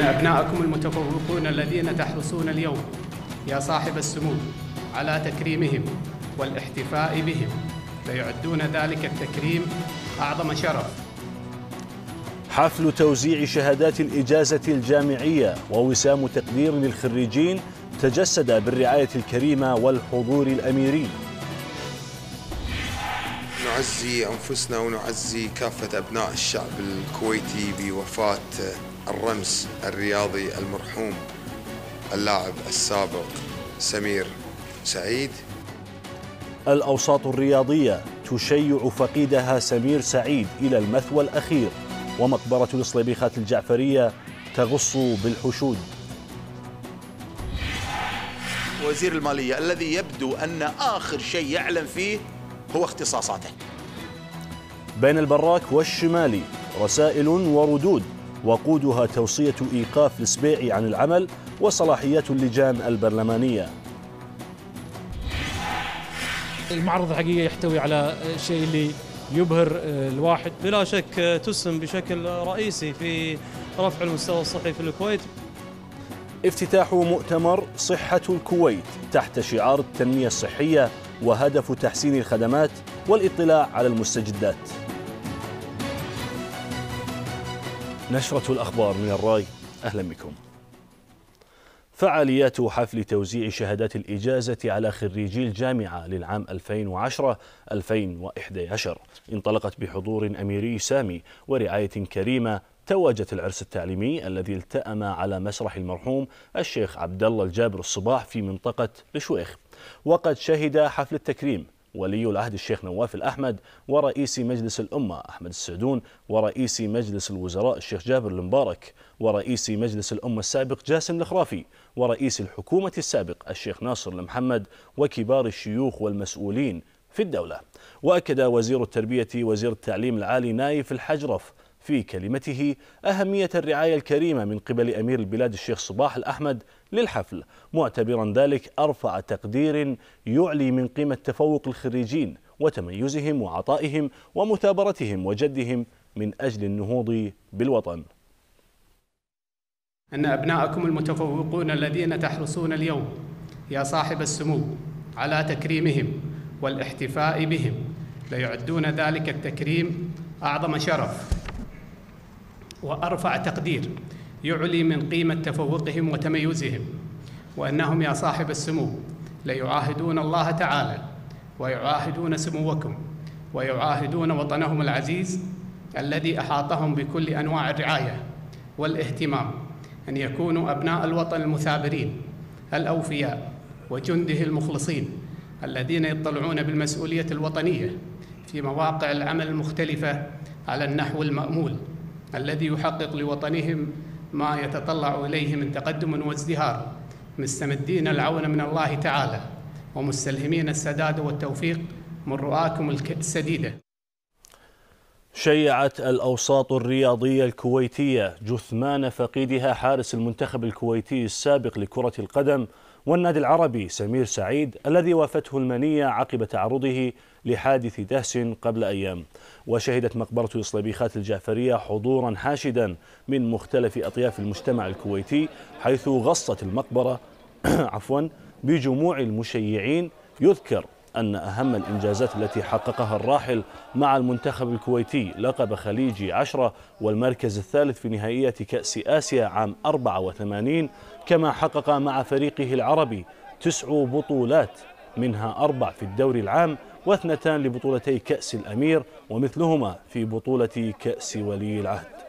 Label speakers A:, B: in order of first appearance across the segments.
A: إن أبناءكم المتفوقون الذين تحرصون اليوم يا صاحب السمو على تكريمهم والاحتفاء بهم فيعدون ذلك التكريم أعظم شرف
B: حفل توزيع شهادات الإجازة الجامعية ووسام تقدير للخريجين تجسد بالرعاية الكريمة والحضور الأميري
C: نعزي أنفسنا ونعزي كافة أبناء الشعب الكويتي بوفاة الرمز الرياضي المرحوم اللاعب السابق سمير سعيد
B: الأوساط الرياضية تشيع فقيدها سمير سعيد إلى المثوى الأخير ومقبرة الصليبيخات الجعفرية تغص بالحشود
D: وزير المالية الذي يبدو أن آخر شيء يعلم فيه هو اختصاصاته
B: بين البراك والشمالي رسائل وردود وقودها توصية إيقاف السبيعي عن العمل وصلاحيات اللجان البرلمانية
A: المعرض الحقيقي يحتوي على شيء اللي يبهر الواحد بلا شك تسهم بشكل رئيسي في رفع المستوى الصحي في الكويت
B: افتتاح مؤتمر صحة الكويت تحت شعار التنمية الصحية وهدف تحسين الخدمات والاطلاع على المستجدات نشرة الأخبار من الرأي أهلا بكم فعاليات حفل توزيع شهادات الإجازة على خريجي الجامعة للعام 2010-2011 انطلقت بحضور أميري سامي ورعاية كريمة توجت العرس التعليمي الذي التأم على مسرح المرحوم الشيخ عبد الله الجابر الصباح في منطقة الشويخ وقد شهد حفل التكريم ولي العهد الشيخ نواف الأحمد ورئيس مجلس الأمة أحمد السعدون ورئيس مجلس الوزراء الشيخ جابر المبارك ورئيس مجلس الأمة السابق جاسم الخرافي ورئيس الحكومة السابق الشيخ ناصر المحمد وكبار الشيوخ والمسؤولين في الدولة وأكد وزير التربية وزير التعليم العالي نايف الحجرف في كلمته أهمية الرعاية الكريمة من قبل أمير البلاد الشيخ صباح الأحمد للحفل معتبرا ذلك أرفع تقدير يعلي من قيمة تفوق الخريجين وتميزهم وعطائهم ومثابرتهم وجدهم من أجل النهوض بالوطن
A: أن أبناءكم المتفوقون الذين تحرصون اليوم يا صاحب السمو على تكريمهم والاحتفاء بهم ليعدون ذلك التكريم أعظم شرف وأرفع تقدير يعلي من قيمة تفوقهم وتميزهم وأنهم يا صاحب السمو ليعاهدون الله تعالى ويعاهدون سموكم ويعاهدون وطنهم العزيز الذي أحاطهم بكل أنواع الرعاية والاهتمام أن يكونوا أبناء الوطن المثابرين الأوفياء وجنده المخلصين الذين يطلعون بالمسؤولية الوطنية في مواقع العمل المختلفة على النحو المأمول الذي يحقق لوطنهم ما يتطلع اليه من تقدم وازدهار مستمدين العون من الله تعالى ومستلهمين السداد والتوفيق من رؤاكم السديده.
B: شيعت الاوساط الرياضيه الكويتيه جثمان فقيدها حارس المنتخب الكويتي السابق لكره القدم والنادي العربي سمير سعيد الذي وافته المنية عقب تعرضه لحادث دهس قبل أيام وشهدت مقبرة الصليبيخات الجعفرية حضورا حاشدا من مختلف أطياف المجتمع الكويتي حيث غصت المقبرة عفوا بجموع المشيعين يذكر أن أهم الإنجازات التي حققها الراحل مع المنتخب الكويتي لقب خليجي عشرة والمركز الثالث في نهائية كأس آسيا عام 84 كما حقق مع فريقه العربي تسع بطولات منها أربع في الدوري العام واثنتان لبطولتي كأس الأمير ومثلهما في بطولة كأس ولي العهد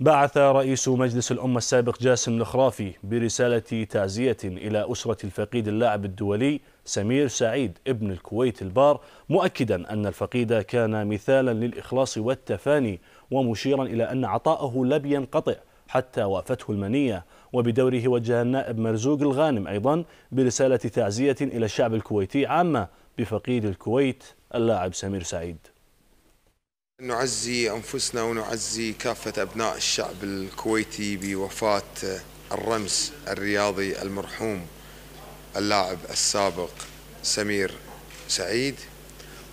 B: بعث رئيس مجلس الأمة السابق جاسم الخرافي برسالة تعزية إلى أسرة الفقيد اللاعب الدولي سمير سعيد ابن الكويت البار مؤكدا أن الفقيد كان مثالا للإخلاص والتفاني ومشيرا إلى أن عطاءه لم ينقطع حتى وافته المنية وبدوره وجه النائب مرزوق الغانم أيضا برسالة تعزية إلى الشعب الكويتي عامة بفقيد الكويت اللاعب سمير سعيد
C: نعزي أنفسنا ونعزي كافة أبناء الشعب الكويتي بوفاة الرمز الرياضي المرحوم اللاعب السابق سمير سعيد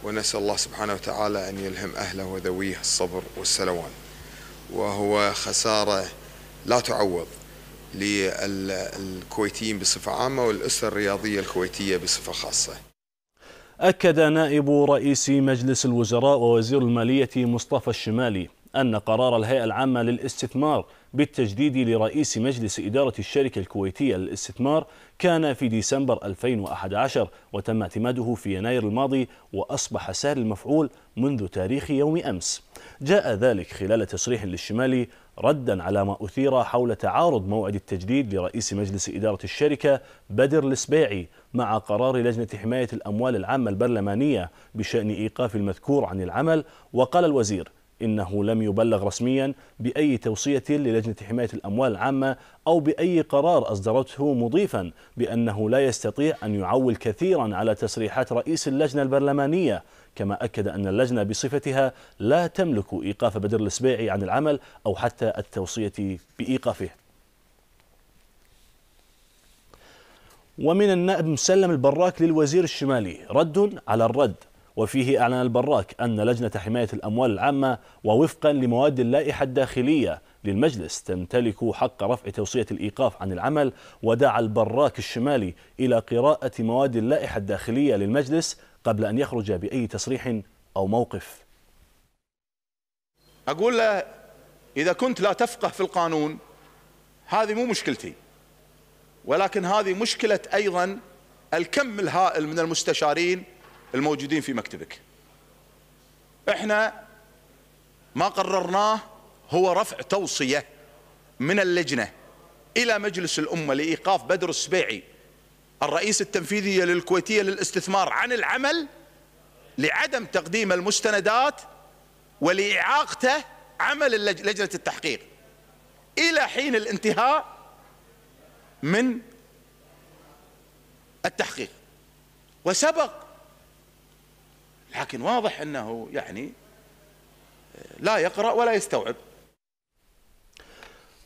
C: ونسأل الله سبحانه وتعالى أن يلهم أهله وذويه الصبر والسلوان وهو خسارة لا تعوض للكويتيين بصفة عامة والاسر الرياضية الكويتية بصفة خاصة
B: أكد نائب رئيس مجلس الوزراء ووزير المالية مصطفى الشمالي أن قرار الهيئة العامة للاستثمار بالتجديد لرئيس مجلس إدارة الشركة الكويتية للاستثمار كان في ديسمبر 2011 وتم اعتماده في يناير الماضي وأصبح سار المفعول منذ تاريخ يوم أمس جاء ذلك خلال تصريح للشمالي ردا على ما أثير حول تعارض موعد التجديد لرئيس مجلس إدارة الشركة بدر السبيعي مع قرار لجنة حماية الأموال العامة البرلمانية بشأن إيقاف المذكور عن العمل وقال الوزير إنه لم يبلغ رسميا بأي توصية للجنة حماية الأموال العامة أو بأي قرار أصدرته مضيفا بأنه لا يستطيع أن يعول كثيرا على تصريحات رئيس اللجنة البرلمانية كما أكد أن اللجنة بصفتها لا تملك إيقاف بدر السبيعي عن العمل أو حتى التوصية بإيقافه ومن النائب مسلم البراك للوزير الشمالي رد على الرد وفيه أعلن البراك أن لجنة حماية الأموال العامة ووفقا لمواد اللائحة الداخلية للمجلس تمتلك حق رفع توصية الإيقاف عن العمل ودعا البراك الشمالي إلى قراءة مواد اللائحة الداخلية للمجلس قبل أن يخرج بأي تصريح أو موقف
D: أقول له إذا كنت لا تفقه في القانون هذه مو مشكلتي ولكن هذه مشكلة أيضا الكم الهائل من المستشارين الموجودين في مكتبك احنا ما قررناه هو رفع توصية من اللجنة إلى مجلس الأمة لإيقاف بدر السبيعي الرئيس التنفيذي للكويتية للاستثمار عن العمل لعدم تقديم المستندات ولإعاقته عمل لجنة التحقيق إلى حين الانتهاء من التحقيق وسبق لكن واضح أنه يعني آه، لا يقرأ ولا يستوعب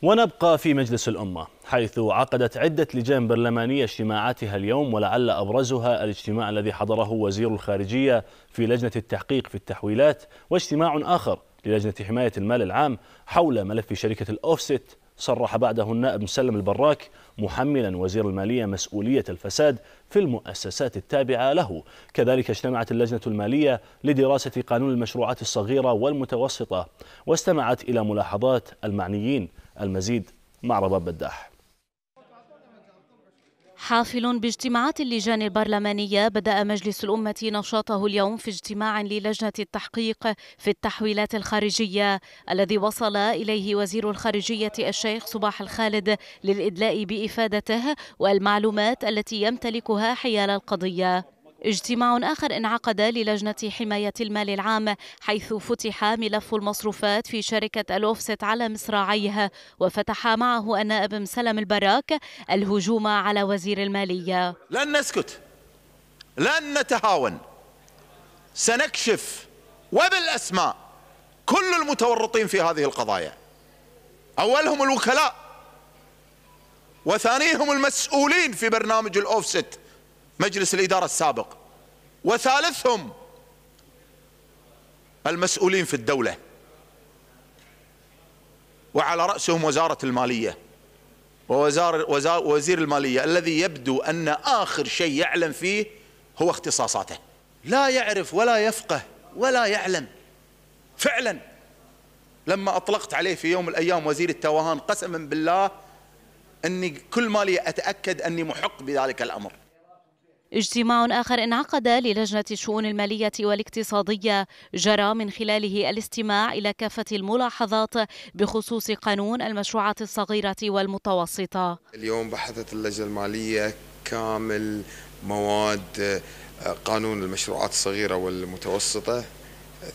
B: ونبقى في مجلس الأمة حيث عقدت عدة لجان برلمانية اجتماعاتها اليوم ولعل أبرزها الاجتماع الذي حضره وزير الخارجية في لجنة التحقيق في التحويلات واجتماع آخر للجنة حماية المال العام حول ملف شركة الأوفست صرح بعده النائب مسلم البراك محملا وزير المالية مسؤولية الفساد في المؤسسات التابعة له كذلك اجتمعت اللجنة المالية لدراسة قانون المشروعات الصغيرة والمتوسطة واستمعت إلى ملاحظات المعنيين المزيد مع رباب بداح
E: حافل باجتماعات اللجان البرلمانية بدأ مجلس الأمة نشاطه اليوم في اجتماع للجنة التحقيق في التحويلات الخارجية الذي وصل إليه وزير الخارجية الشيخ صباح الخالد للإدلاء بإفادته والمعلومات التي يمتلكها حيال القضية اجتماع آخر انعقد للجنة حماية المال العام حيث فتح ملف المصروفات في شركة الأوفست على مصراعيها وفتح معه النائب مسلم البراك الهجوم على وزير المالية
D: لن نسكت لن نتهاون سنكشف وبالأسماء كل المتورطين في هذه القضايا أولهم الوكلاء وثانيهم المسؤولين في برنامج الأوفست مجلس الإدارة السابق وثالثهم المسؤولين في الدولة وعلى رأسهم وزارة المالية ووزار وزار وزير المالية الذي يبدو أن آخر شيء يعلم فيه هو اختصاصاته لا يعرف ولا يفقه ولا يعلم فعلا لما أطلقت عليه في يوم من الأيام وزير التوهان قسما بالله أني كل مالي أتأكد أني محق بذلك الأمر
E: اجتماع آخر انعقد للجنة الشؤون المالية والاقتصادية جرى من خلاله الاستماع إلى كافة الملاحظات بخصوص قانون المشروعات الصغيرة والمتوسطة
C: اليوم بحثت اللجنة المالية كامل مواد آه، قانون المشروعات الصغيرة والمتوسطة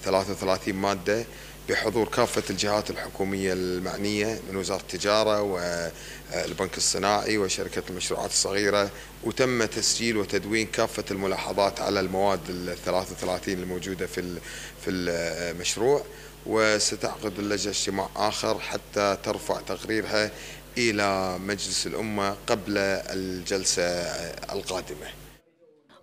C: 33 مادة بحضور كافة الجهات الحكومية المعنية من وزارة التجارة والبنك الصناعي وشركة المشروعات الصغيرة وتم تسجيل وتدوين كافة الملاحظات على المواد ال 33 الموجودة في في المشروع وستعقد اللجنة اجتماع آخر حتى ترفع تقريرها إلى مجلس الأمة قبل الجلسة
A: القادمة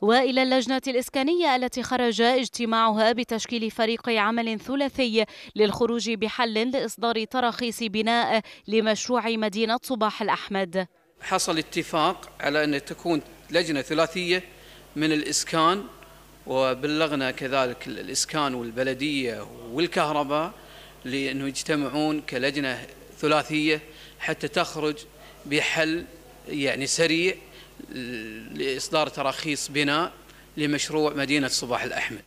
E: والى اللجنه الاسكانيه التي خرج اجتماعها بتشكيل فريق عمل ثلاثي للخروج بحل لاصدار تراخيص بناء لمشروع مدينه صباح الاحمد.
A: حصل اتفاق على ان تكون لجنه ثلاثيه من الاسكان وبلغنا كذلك الاسكان والبلديه والكهرباء لانه يجتمعون كلجنه ثلاثيه حتى تخرج بحل يعني سريع لإصدار تراخيص بناء لمشروع مدينة صباح الأحمد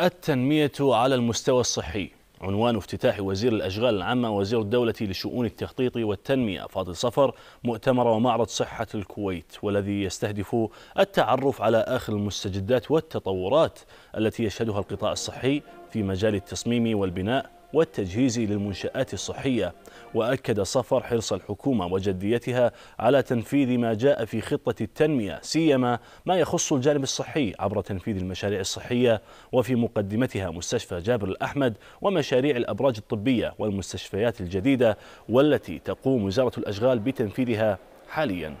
B: التنمية على المستوى الصحي عنوان افتتاح وزير الأشغال العامة وزير الدولة لشؤون التخطيط والتنمية فاضل صفر مؤتمر ومعرض صحة الكويت والذي يستهدف التعرف على آخر المستجدات والتطورات التي يشهدها القطاع الصحي في مجال التصميم والبناء والتجهيز للمنشآت الصحية وأكد صفر حرص الحكومة وجديتها على تنفيذ ما جاء في خطة التنمية سيما ما يخص الجانب الصحي عبر تنفيذ المشاريع الصحية وفي مقدمتها مستشفى جابر الأحمد ومشاريع الأبراج الطبية والمستشفيات الجديدة والتي تقوم وزارة الأشغال بتنفيذها
A: حالياً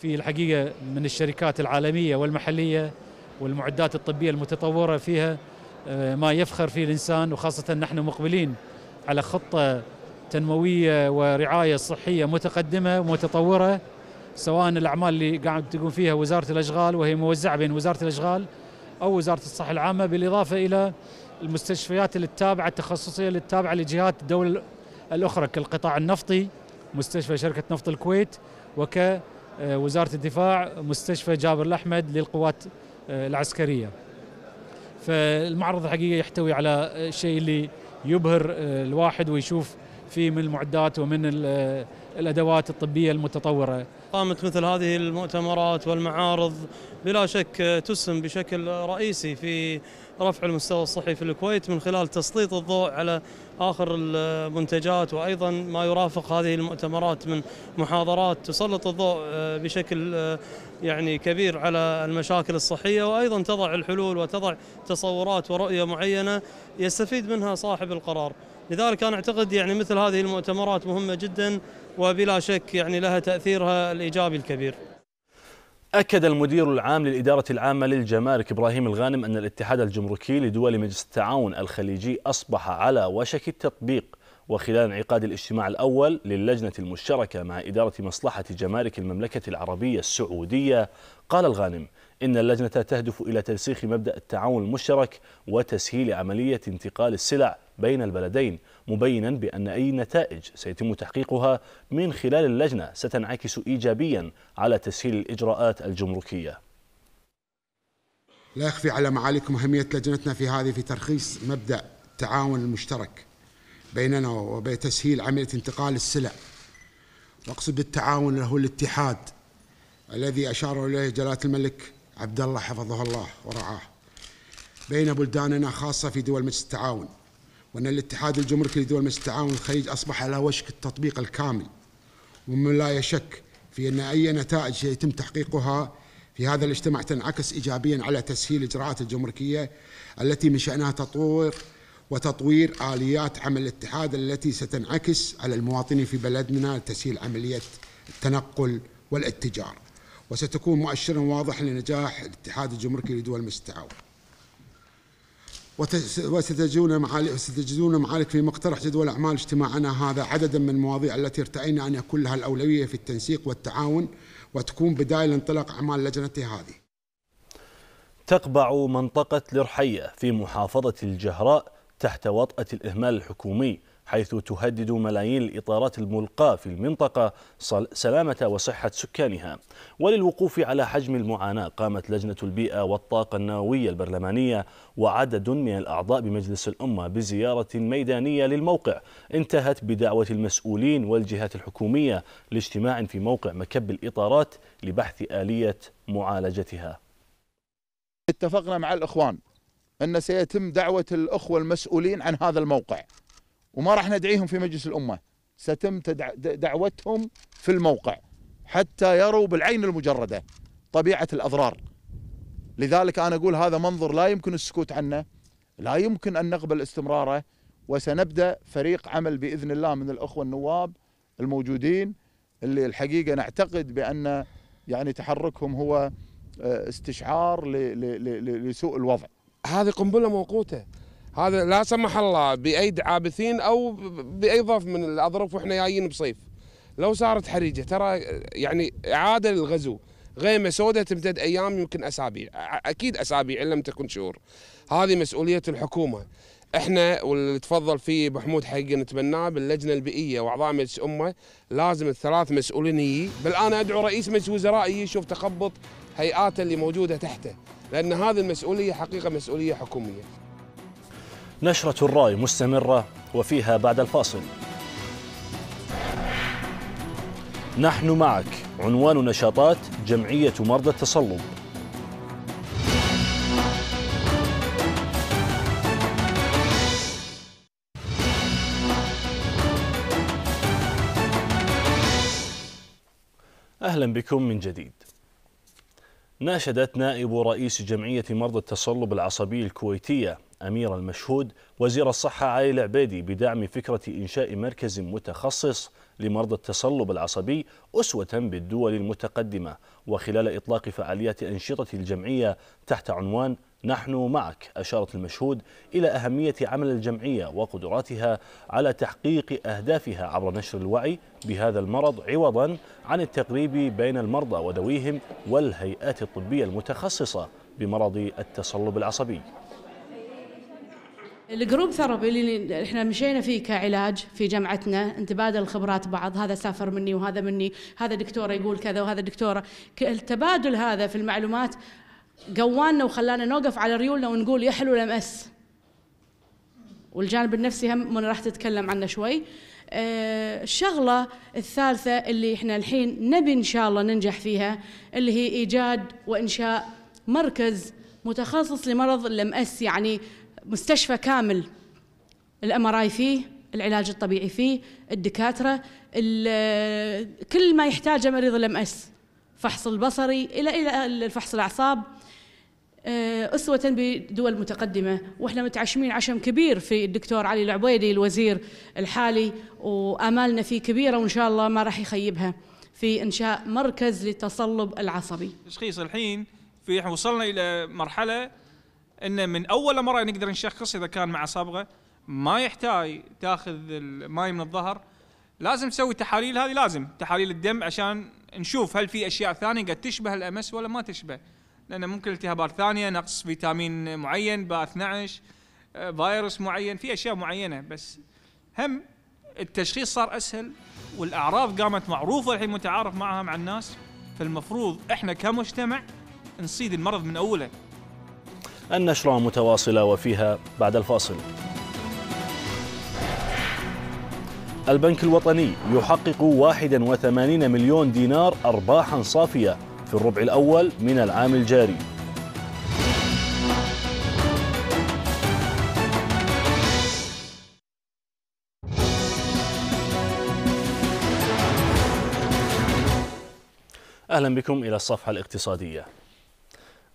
A: في الحقيقة من الشركات العالمية والمحلية والمعدات الطبية المتطورة فيها آه، ما يفخر فيه الإنسان وخاصة نحن مقبلين على خطة تنموية ورعاية صحية متقدمة ومتطورة سواء الأعمال اللي قاعد تقوم فيها وزارة الأشغال وهي موزعة بين وزارة الأشغال أو وزارة الصحة العامة بالإضافة إلى المستشفيات التابعة التخصصية التابعة لجهات الدولة الأخرى كالقطاع النفطي مستشفى شركة نفط الكويت وك آه، وزاره الدفاع مستشفى جابر الاحمد للقوات آه، العسكريه. فالمعرض الحقيقه يحتوي على الشيء آه، اللي يبهر الواحد ويشوف فيه من المعدات ومن الادوات الطبيه المتطوره. قامت مثل هذه المؤتمرات والمعارض بلا شك تسهم بشكل رئيسي في رفع المستوى الصحي في الكويت من خلال تسليط الضوء على آخر المنتجات وأيضا ما يرافق هذه المؤتمرات من محاضرات
B: تسلط الضوء آه، بشكل آه، يعني كبير على المشاكل الصحية وأيضا تضع الحلول وتضع تصورات ورؤية معينة يستفيد منها صاحب القرار
A: لذلك أنا أعتقد يعني مثل هذه المؤتمرات مهمة جدا وبلا شك يعني لها تأثيرها الإيجابي الكبير
B: أكد المدير العام للإدارة العامة للجمارك إبراهيم الغانم أن الاتحاد الجمركي لدول مجلس التعاون الخليجي أصبح على وشك التطبيق وخلال انعقاد الاجتماع الأول للجنة المشتركة مع إدارة مصلحة جمارك المملكة العربية السعودية قال الغانم إن اللجنة تهدف إلى ترسيخ مبدأ التعاون المشترك وتسهيل عملية انتقال السلع بين البلدين مبينا بأن أي نتائج سيتم تحقيقها من خلال اللجنة ستنعكس إيجابيا على تسهيل الإجراءات الجمركية
F: لا يخفي على معاليكم أهمية لجنتنا في هذه في ترخيص مبدأ التعاون المشترك بيننا وبتسهيل عملية انتقال السلع وأقصد بالتعاون له الاتحاد الذي أشار إليه جلالة الملك عبد الله حفظه الله ورعاه بين بلداننا خاصة في دول مجلس التعاون وأن الاتحاد الجمركي لدول مجلس التعاون الخليج أصبح على وشك التطبيق الكامل ومن لا يشك في أن أي نتائج يتم تحقيقها في هذا الاجتماع تنعكس إيجابيا على تسهيل الإجراءات الجمركية التي من شأنها تطوير وتطوير آليات عمل الاتحاد التي ستنعكس على المواطنين في بلدنا لتسهيل عملية التنقل والاتجار وستكون مؤشرا واضحا لنجاح الاتحاد الجمركي لدول مجلس التعاون وستجدون معالي ستجدون معاليك في مقترح جدول أعمال اجتماعنا هذا عددا من المواضيع التي ارتأينا أن يكون لها الأولوية في التنسيق والتعاون وتكون بداية لانطلاق أعمال لجنتي هذه
B: تقبع منطقة لرحية في محافظة الجهراء تحت وطأة الإهمال الحكومي حيث تهدد ملايين الإطارات الملقاة في المنطقة سلامة وصحة سكانها وللوقوف على حجم المعاناة قامت لجنة البيئة والطاقة النووية البرلمانية وعدد من الأعضاء بمجلس الأمة بزيارة ميدانية للموقع انتهت بدعوة المسؤولين والجهات الحكومية لاجتماع في موقع مكب الإطارات لبحث آلية معالجتها
D: اتفقنا مع الإخوان أن سيتم دعوة الأخوة المسؤولين عن هذا الموقع وما راح ندعيهم في مجلس الأمة ستم دعوتهم في الموقع حتى يروا بالعين المجردة طبيعة الأضرار لذلك أنا أقول هذا منظر لا يمكن السكوت عنه لا يمكن أن نقبل استمراره وسنبدأ فريق عمل بإذن الله من الأخوة النواب الموجودين اللي الحقيقة نعتقد بأن يعني تحركهم هو آه، استشعار لسوء الوضع هذه قنبلة موقوتة
F: هذا لا سمح الله بايد عابثين او باي ظرف من الاظرف واحنا جايين بصيف لو صارت حريجه ترى يعني اعاده للغزو غيمه سوداء تمتد ايام يمكن اسابيع اكيد اسابيع ان لم تكن شهور هذه مسؤوليه الحكومه احنا واللي تفضل فيه ابو حمود نتمناه نتبناه باللجنه البيئيه واعضاء مجلس امه لازم الثلاث مسؤولين يجي بل انا ادعو رئيس مجلس وزراء يشوف تخبط هيئاته اللي موجوده تحته لان هذه المسؤوليه حقيقه مسؤوليه حكوميه
B: نشرة الراي مستمرة وفيها بعد الفاصل نحن معك عنوان نشاطات جمعية مرضى التصلب أهلا بكم من جديد ناشدت نائب رئيس جمعية مرضى التصلب العصبي الكويتية أمير المشهود وزير الصحة علي العبيدي بدعم فكرة إنشاء مركز متخصص لمرضى التصلب العصبي أسوة بالدول المتقدمة وخلال إطلاق فعاليات أنشطة الجمعية تحت عنوان نحن معك أشارت المشهود إلى أهمية عمل الجمعية وقدراتها على تحقيق أهدافها عبر نشر الوعي بهذا المرض عوضا عن التقريب بين المرضى وذويهم والهيئات الطبية المتخصصة بمرض التصلب العصبي
G: الجروب ثيرابي اللي احنا مشينا فيه كعلاج في جامعتنا نتبادل الخبرات بعض هذا سافر مني وهذا مني هذا دكتوره يقول كذا وهذا دكتوره التبادل هذا في المعلومات قوانا وخلانا نوقف على ريولنا ونقول يا حلو لمس والجانب النفسي هم من راح تتكلم عنه شوي آه، الشغله الثالثه اللي احنا الحين نبي ان شاء الله ننجح فيها اللي هي ايجاد وانشاء مركز متخصص لمرض الام اس يعني مستشفى كامل الام ار اي فيه العلاج الطبيعي فيه الدكاتره كل ما يحتاجه مريض الام اس فحص البصري الى الى الفحص الاعصاب آه، أسوة بدول متقدمة وإحنا متعشمين عشم كبير في الدكتور علي العبيدي الوزير الحالي وآمالنا فيه كبيرة وإن شاء الله ما راح يخيبها في إنشاء مركز للتصلب العصبي
D: تشخيص الحين في وصلنا إلى مرحلة انه من اول مره نقدر نشخص اذا كان مع صبغه ما يحتاج تاخذ الماي من الظهر لازم تسوي تحاليل هذه لازم تحاليل الدم عشان نشوف هل في اشياء ثانيه قد تشبه الامس ولا ما تشبه لان ممكن التهابات ثانيه نقص فيتامين معين ب 12 آه، فيروس معين في اشياء معينه بس هم التشخيص صار اسهل والاعراض قامت معروفه الحين متعارف معها مع الناس فالمفروض احنا كمجتمع نصيد المرض من اوله
B: النشرة متواصلة وفيها بعد الفاصل البنك الوطني يحقق 81 مليون دينار أرباحا صافية في الربع الأول من العام الجاري أهلا بكم إلى الصفحة الاقتصادية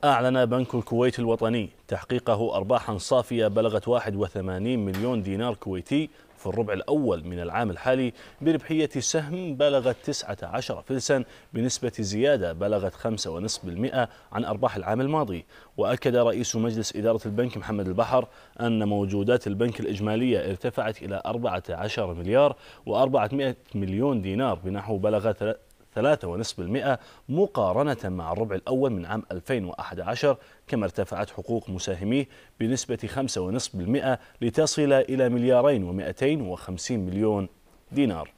B: أعلن بنك الكويت الوطني تحقيقه أرباحا صافية بلغت 81 مليون دينار كويتي في الربع الأول من العام الحالي بربحية سهم بلغت 19 فلسا بنسبة زيادة بلغت 5.5% عن أرباح العام الماضي وأكد رئيس مجلس إدارة البنك محمد البحر أن موجودات البنك الإجمالية ارتفعت إلى 14 مليار و400 مليون دينار بنحو بلغ 3.5% مقارنة مع الربع الأول من عام 2011 كما ارتفعت حقوق مساهميه بنسبة 5.5% لتصل إلى مليارين و250 مليون دينار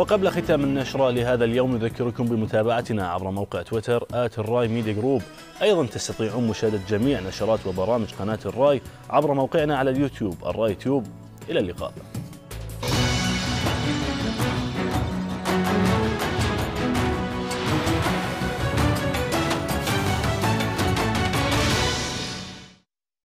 B: وقبل ختام النشرة لهذا اليوم نذكركم بمتابعتنا عبر موقع تويتر آت الراي ميديا جروب أيضا تستطيعون مشاهدة جميع نشرات وبرامج قناة الراي عبر موقعنا على اليوتيوب الراي تيوب إلى اللقاء